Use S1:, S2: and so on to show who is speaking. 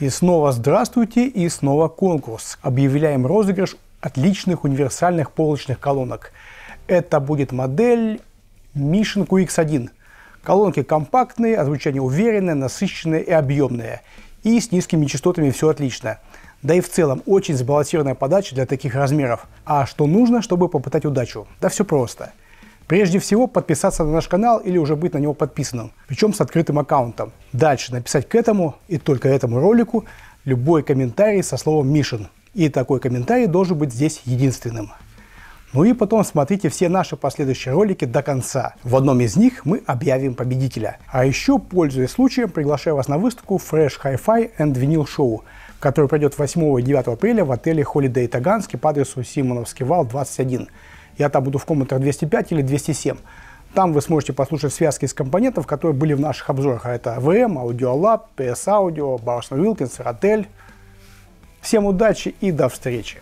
S1: И снова здравствуйте и снова конкурс. Объявляем розыгрыш отличных универсальных полочных колонок. Это будет модель Mission QX1. Колонки компактные, озвучение уверенное, насыщенное и объемное. И с низкими частотами все отлично. Да и в целом очень сбалансированная подача для таких размеров. А что нужно, чтобы попытать удачу? Да все просто. Прежде всего, подписаться на наш канал или уже быть на него подписанным, причем с открытым аккаунтом. Дальше написать к этому и только этому ролику любой комментарий со словом «Мишин». И такой комментарий должен быть здесь единственным. Ну и потом смотрите все наши последующие ролики до конца. В одном из них мы объявим победителя. А еще, пользуясь случаем, приглашаю вас на выставку Fresh Hi-Fi and Vinyl Show, который пройдет 8 и 9 апреля в отеле Holiday Таганский по адресу Симоновский вал 21 я там буду в комнатах 205 или 207. Там вы сможете послушать связки из компонентов, которые были в наших обзорах. А это VM, Audiolab, PS Audio, Bausch Wilkins, Rotel. Всем удачи и до встречи!